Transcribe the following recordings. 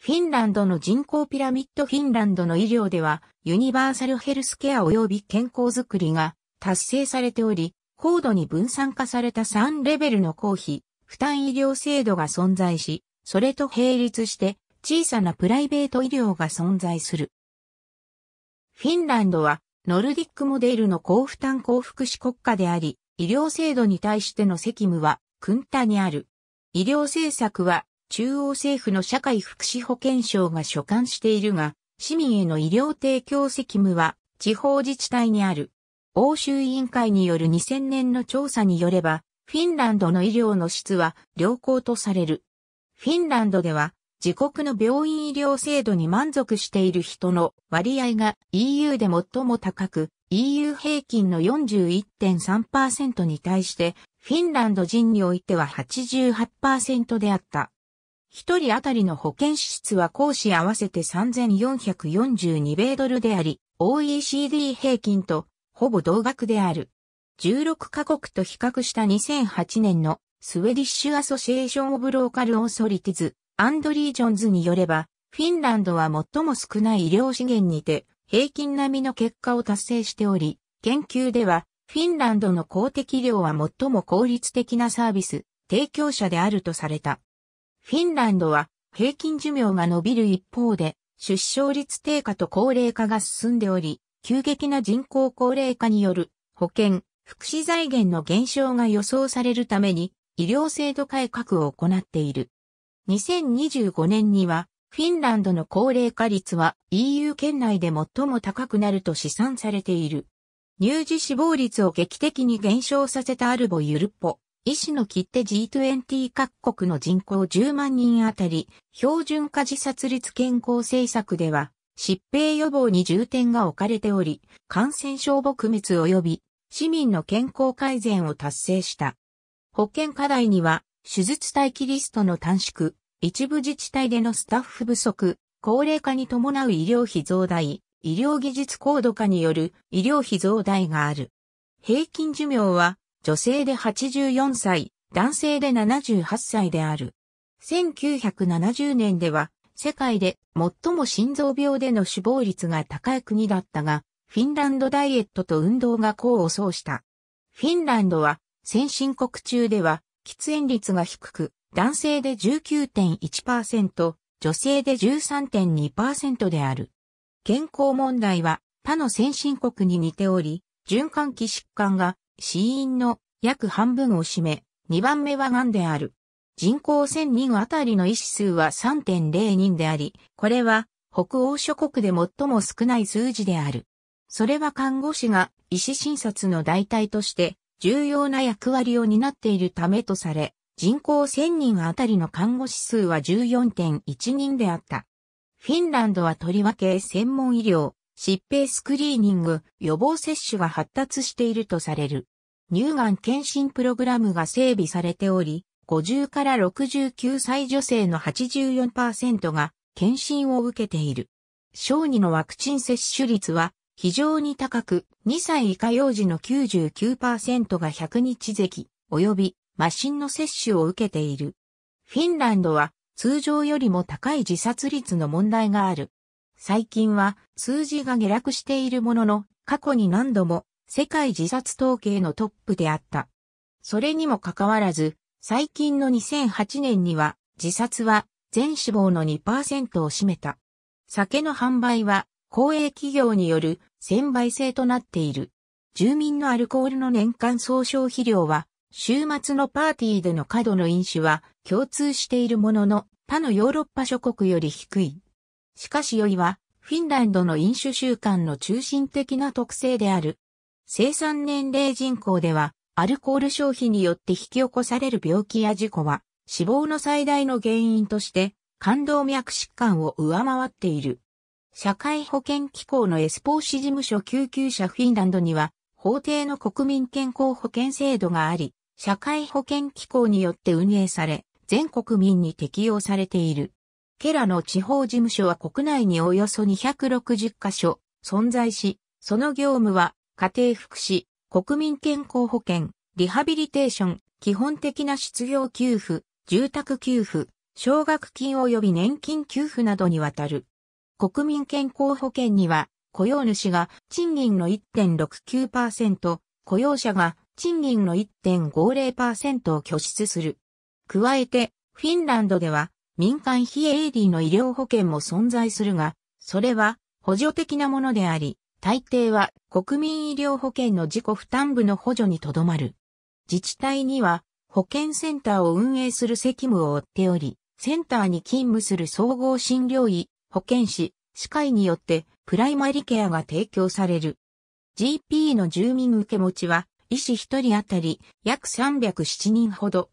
フィンランドの人口ピラミッドフィンランドの医療では、ユニバーサルヘルスケア及び健康づくりが達成されており、高度に分散化された3レベルの公費、負担医療制度が存在し、それと並立して小さなプライベート医療が存在する。フィンランドはノルディックモデルの高負担高福祉国家であり、医療制度に対しての責務は、クンタにある。医療政策は中央政府の社会福祉保健省が所管しているが、市民への医療提供責務は地方自治体にある。欧州委員会による2000年の調査によれば、フィンランドの医療の質は良好とされる。フィンランドでは、自国の病院医療制度に満足している人の割合が EU で最も高く、EU 平均の41.3%に対して、フィンランド人においては88%であった。一人当たりの保健支出は講師合わせて3442米ドルであり、OECD 平均とほぼ同額である。16カ国と比較した2008年のスウェディッシュアソシエーション・オブ・ローカル・オーソリティズ、アンドリー・ジョンズによれば、フィンランドは最も少ない医療資源にて、平均並みの結果を達成しており、研究では、フィンランドの公的医療は最も効率的なサービス、提供者であるとされた。フィンランドは平均寿命が伸びる一方で、出生率低下と高齢化が進んでおり、急激な人口高齢化による保険、福祉財源の減少が予想されるために、医療制度改革を行っている。2025年には、フィンランドの高齢化率は EU 圏内で最も高くなると試算されている。乳児死亡率を劇的に減少させたアルボ・ユルポ、医師の切手 G20 各国の人口10万人あたり、標準化自殺率健康政策では、疾病予防に重点が置かれており、感染症撲滅及び市民の健康改善を達成した。保健課題には、手術待機リストの短縮、一部自治体でのスタッフ不足、高齢化に伴う医療費増大、医療技術高度化による医療費増大がある。平均寿命は女性で84歳、男性で78歳である。1970年では、世界で最も心臓病での死亡率が高い国だったが、フィンランドダイエットと運動が功を奏した。フィンランドは、先進国中では、喫煙率が低く、男性で19.1%、女性で13.2%である。健康問題は他の先進国に似ており、循環器疾患が死因の約半分を占め、2番目は癌である。人口1000人あたりの医師数は3.0人であり、これは北欧諸国で最も少ない数字である。それは看護師が医師診察の代替として重要な役割を担っているためとされ、人口1000人あたりの看護師数は14.1人であった。フィンランドはとりわけ専門医療、疾病スクリーニング、予防接種が発達しているとされる。乳がん検診プログラムが整備されており、50から69歳女性の84%が検診を受けている。小児のワクチン接種率は非常に高く、2歳以下幼児の99%が100日咳、及びマシンの接種を受けている。フィンランドは通常よりも高い自殺率の問題がある。最近は数字が下落しているものの、過去に何度も世界自殺統計のトップであった。それにもかかわらず、最近の2008年には自殺は全死亡の2%を占めた。酒の販売は公営企業による専売制となっている。住民のアルコールの年間総消費量は、週末のパーティーでの過度の飲酒は共通しているものの、他のヨーロッパ諸国より低い。しかし酔いは、フィンランドの飲酒習慣の中心的な特性である。生産年齢人口では、アルコール消費によって引き起こされる病気や事故は、死亡の最大の原因として、冠動脈疾患を上回っている。社会保険機構のエスポーシ事務所救急車フィンランドには、法定の国民健康保険制度があり、社会保険機構によって運営され、全国民に適用されている。ケラの地方事務所は国内におよそ260カ所存在し、その業務は家庭福祉、国民健康保険、リハビリテーション、基本的な失業給付、住宅給付、奨学金及び年金給付などにわたる。国民健康保険には、雇用主が賃金の1.69%、雇用者が賃金の1.50%を拠出する。加えて、フィンランドでは民間非営利の医療保険も存在するが、それは補助的なものであり、大抵は国民医療保険の自己負担部の補助にとどまる。自治体には保健センターを運営する責務を負っており、センターに勤務する総合診療医、保健師、歯科医によってプライマリケアが提供される。GP の住民受け持ちは、医師1人当たり約307人ほど。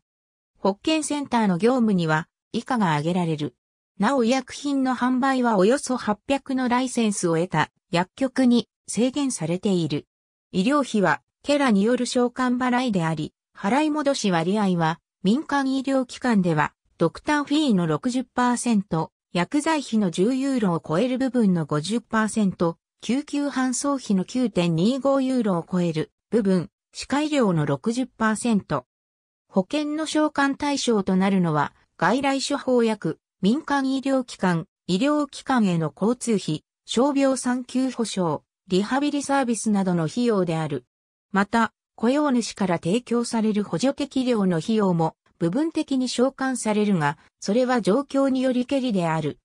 保健センターの業務には、以下が挙げられる。なお医薬品の販売はおよそ800のライセンスを得た薬局に制限されている。医療費は、ケラによる償還払いであり、払い戻し割合は、民間医療機関では、ドクターフィーの60%、薬剤費の10ユーロを超える部分の50%、救急搬送費の9.25ユーロを超える部分、歯科医療の60%。保険の償還対象となるのは、外来処方薬、民間医療機関、医療機関への交通費、傷病産休保障、リハビリサービスなどの費用である。また、雇用主から提供される補助的量の費用も部分的に償還されるが、それは状況によりけりである。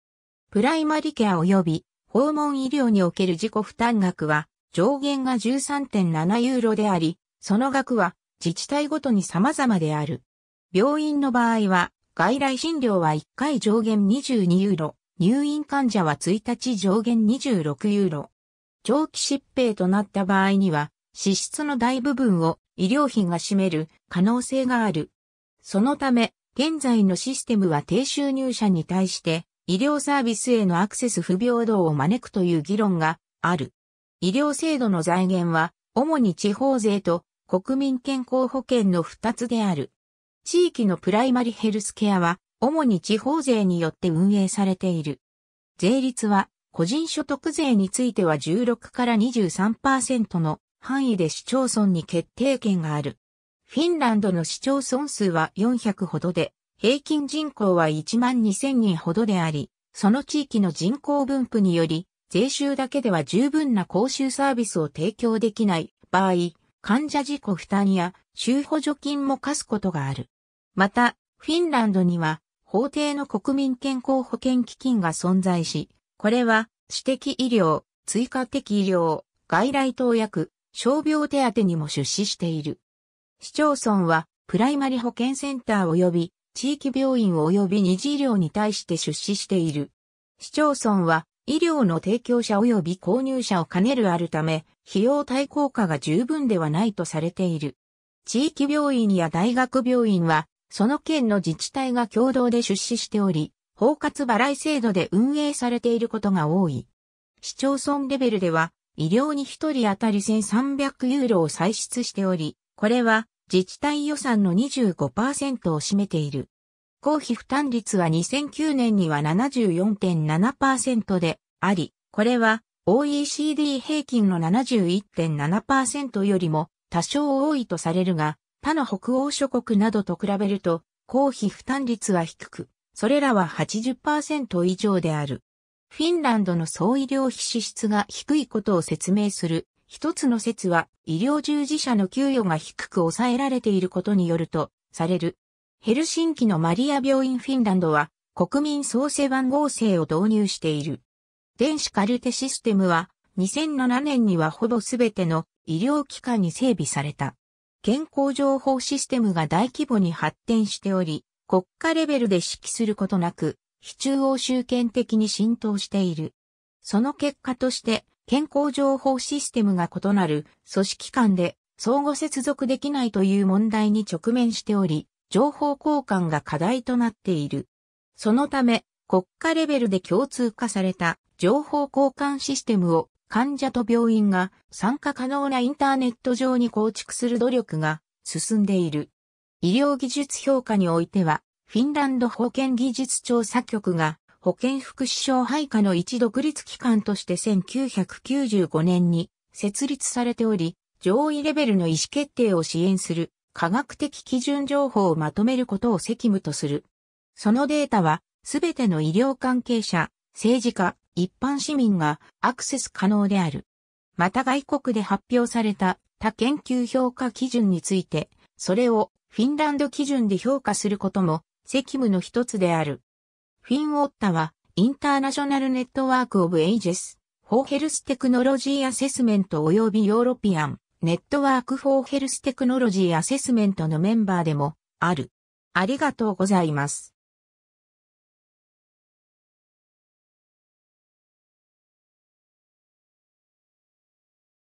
プライマリケア及び訪問医療における自己負担額は上限が13.7ユーロであり、その額は自治体ごとに様々である。病院の場合は外来診療は1回上限22ユーロ、入院患者は1日上限26ユーロ。長期疾病となった場合には、支出の大部分を医療費が占める可能性がある。そのため、現在のシステムは低収入者に対して医療サービスへのアクセス不平等を招くという議論がある。医療制度の財源は主に地方税と国民健康保険の2つである。地域のプライマリヘルスケアは、主に地方税によって運営されている。税率は、個人所得税については16から23%の範囲で市町村に決定権がある。フィンランドの市町村数は400ほどで、平均人口は1万2000人ほどであり、その地域の人口分布により、税収だけでは十分な公衆サービスを提供できない場合、患者自己負担や、州補助金も課すことがある。また、フィンランドには、法定の国民健康保険基金が存在し、これは、私的医療、追加的医療、外来投薬、傷病手当にも出資している。市町村は、プライマリ保健センター及び、地域病院及び二次医療に対して出資している。市町村は、医療の提供者及び購入者を兼ねるあるため、費用対効果が十分ではないとされている。地域病院や大学病院はその県の自治体が共同で出資しており、包括払い制度で運営されていることが多い。市町村レベルでは、医療に一人当たり1300ユーロを歳出しており、これは自治体予算の25%を占めている。公費負担率は2009年には74.7%であり、これは OECD 平均の71.7%よりも多少多いとされるが、他の北欧諸国などと比べると、公費負担率は低く、それらは80%以上である。フィンランドの総医療費支出が低いことを説明する一つの説は医療従事者の給与が低く抑えられていることによるとされる。ヘルシンキのマリア病院フィンランドは国民創生番号制を導入している。電子カルテシステムは2007年にはほぼすべての医療機関に整備された。健康情報システムが大規模に発展しており、国家レベルで指揮することなく、非中央集権的に浸透している。その結果として、健康情報システムが異なる組織間で相互接続できないという問題に直面しており、情報交換が課題となっている。そのため、国家レベルで共通化された情報交換システムを患者と病院が参加可能なインターネット上に構築する努力が進んでいる。医療技術評価においては、フィンランド保健技術調査局が保健福祉省配下の一独立機関として1995年に設立されており、上位レベルの意思決定を支援する科学的基準情報をまとめることを責務とする。そのデータは、すべての医療関係者、政治家、一般市民がアクセス可能である。また外国で発表された他研究評価基準について、それをフィンランド基準で評価することも責務の一つである。フィンオッタは、インターナショナルネットワークオブエイジェス、フォーヘルステクノロジーアセスメント及びヨーロピアン、ネットワークフォーヘルステクノロジーアセスメントのメンバーでもある。ありがとうございます。